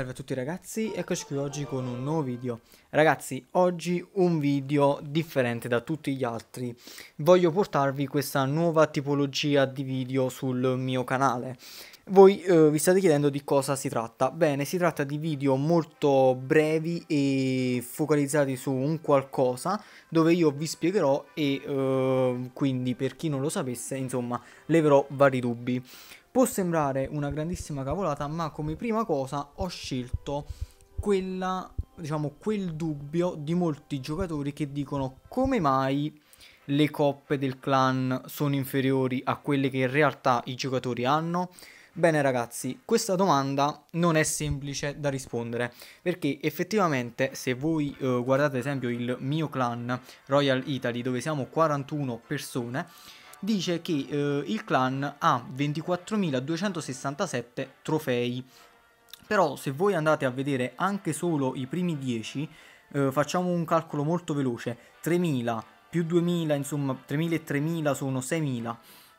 Salve a tutti ragazzi, eccoci qui oggi con un nuovo video. Ragazzi, oggi un video differente da tutti gli altri. Voglio portarvi questa nuova tipologia di video sul mio canale. Voi eh, vi state chiedendo di cosa si tratta. Bene, si tratta di video molto brevi e focalizzati su un qualcosa dove io vi spiegherò e eh, quindi per chi non lo sapesse, insomma, leverò vari dubbi. Può sembrare una grandissima cavolata, ma come prima cosa ho scelto quella, diciamo, quel dubbio di molti giocatori che dicono come mai le coppe del clan sono inferiori a quelle che in realtà i giocatori hanno? Bene ragazzi, questa domanda non è semplice da rispondere perché effettivamente se voi eh, guardate ad esempio il mio clan Royal Italy dove siamo 41 persone dice che eh, il clan ha 24.267 trofei. Però se voi andate a vedere anche solo i primi 10, eh, facciamo un calcolo molto veloce, 3.000 più 2.000, insomma 3.000 e 3.000 sono 6.000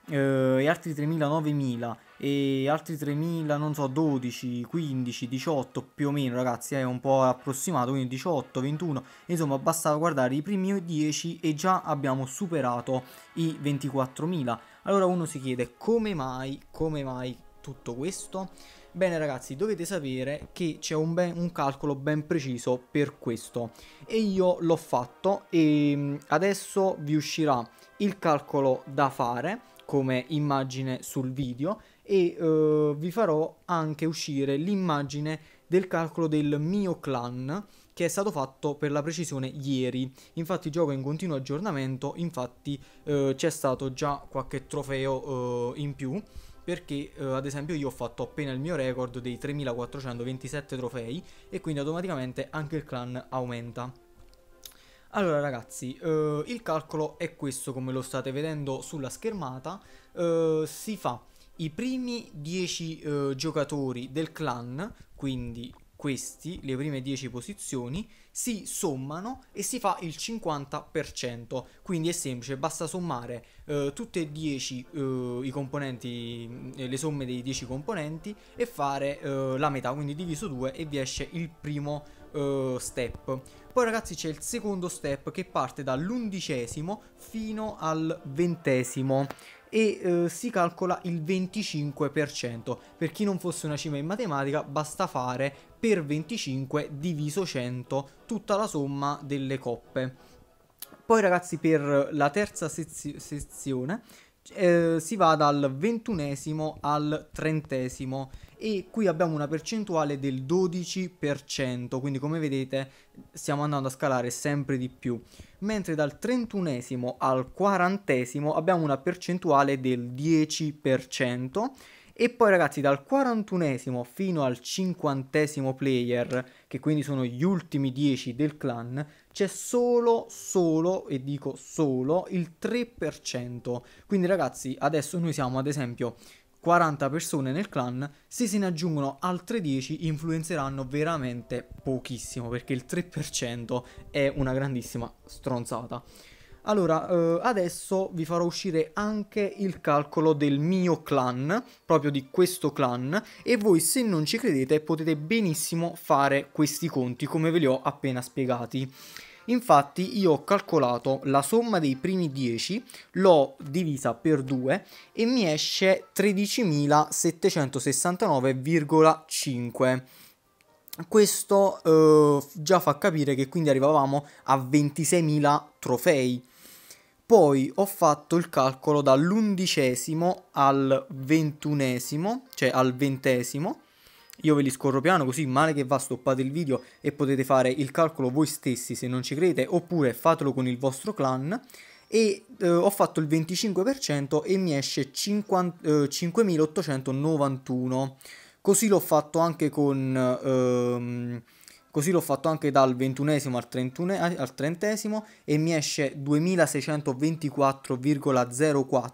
eh, e altri 3.000, 9.000 e altri 3000, non so, 12, 15, 18 più o meno ragazzi, è un po' approssimato, quindi 18, 21, insomma basta guardare i primi 10 e già abbiamo superato i 24.000. Allora uno si chiede come mai, come mai tutto questo? Bene ragazzi, dovete sapere che c'è un, un, calcolo ben preciso per questo e io l'ho fatto e mm, adesso vi uscirà il calcolo da fare come immagine sul video e eh, vi farò anche uscire l'immagine del calcolo del mio clan che è stato fatto per la precisione ieri. Infatti gioco in continuo aggiornamento, infatti eh, c'è stato già qualche trofeo eh, in più perché eh, ad esempio io ho fatto appena il mio record dei 3427 trofei e quindi automaticamente anche il clan aumenta. Allora ragazzi, eh, il calcolo è questo come lo state vedendo sulla schermata, eh, si fa i primi 10 eh, giocatori del clan, quindi questi, le prime 10 posizioni, si sommano e si fa il 50%. Quindi è semplice, basta sommare eh, tutte e 10 eh, i componenti, mm, le somme dei 10 componenti e fare eh, la metà, quindi diviso 2 e vi esce il primo eh, step. Poi ragazzi c'è il secondo step che parte dall'undicesimo fino al ventesimo e eh, si calcola il 25%. Per chi non fosse una cima in matematica basta fare per 25 diviso 100 tutta la somma delle coppe. Poi ragazzi per la terza sez sezione eh, si va dal ventunesimo al trentesimo e qui abbiamo una percentuale del 12%, quindi come vedete stiamo andando a scalare sempre di più, mentre dal trentunesimo al quarantesimo abbiamo una percentuale del 10%, e poi ragazzi dal 41 esimo fino al 50 esimo player, che quindi sono gli ultimi 10 del clan, c'è solo, solo, e dico solo, il 3%. Quindi ragazzi adesso noi siamo ad esempio 40 persone nel clan, se se ne aggiungono altre 10 influenzeranno veramente pochissimo, perché il 3% è una grandissima stronzata. Allora, eh, adesso vi farò uscire anche il calcolo del mio clan, proprio di questo clan, e voi se non ci credete potete benissimo fare questi conti come ve li ho appena spiegati. Infatti io ho calcolato la somma dei primi 10, l'ho divisa per 2 e mi esce 13.769,5. Questo eh, già fa capire che quindi arrivavamo a 26.000 trofei poi ho fatto il calcolo dall'undicesimo al ventunesimo, cioè al ventesimo. Io ve li scorro piano così male che va stoppate il video e potete fare il calcolo voi stessi se non ci credete oppure fatelo con il vostro clan e eh, ho fatto il 25% e mi esce 50, eh, 5891 così l'ho fatto anche con ehm, Così l'ho fatto anche dal ventunesimo al, trentune, eh, al trentesimo e mi esce 2624,04.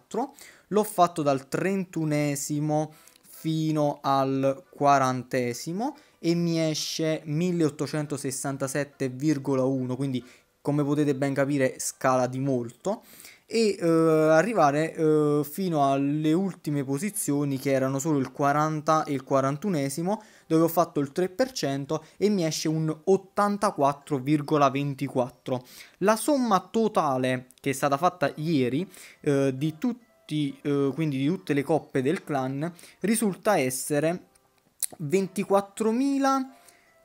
L'ho fatto dal trentunesimo fino al quarantesimo e mi esce 1867,1, quindi come potete ben capire scala di molto e eh, arrivare eh, fino alle ultime posizioni che erano solo il 40 e il 41 esimo dove ho fatto il 3% e mi esce un 84,24. La somma totale che è stata fatta ieri eh, di tutti eh, quindi di tutte le coppe del clan risulta essere 24.000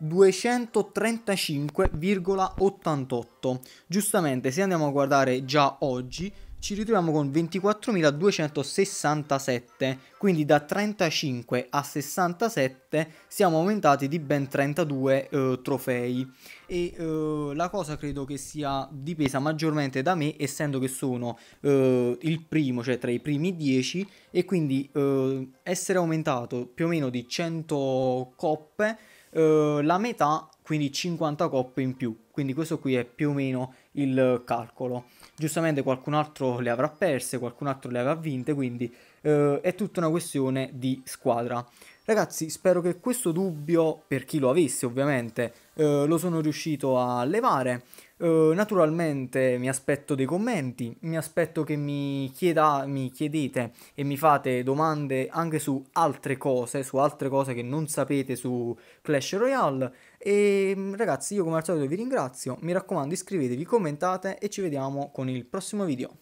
235,88. Giustamente, se andiamo a guardare già oggi, ci ritroviamo con 24.267, quindi da 35 a 67 siamo aumentati di ben 32 eh, trofei e eh, la cosa credo che sia dipesa maggiormente da me essendo che sono eh, il primo, cioè tra i primi 10 e quindi eh, essere aumentato più o meno di 100 coppe eh, la metà, quindi 50 coppe in più. Quindi questo qui è più o meno il calcolo. Giustamente qualcun altro le avrà perse, qualcun altro le avrà vinte, quindi eh, è tutta una questione di squadra. Ragazzi, spero che questo dubbio, per chi lo avesse ovviamente, eh, lo sono riuscito a levare. Eh, naturalmente mi aspetto dei commenti, mi aspetto che mi, chieda, mi chiedete e mi fate domande anche su altre cose, su altre cose che non sapete su Clash Royale. E mm, ragazzi, io come al solito vi ringrazio, mi raccomando iscrivetevi, commentate e ci vediamo con il prossimo video.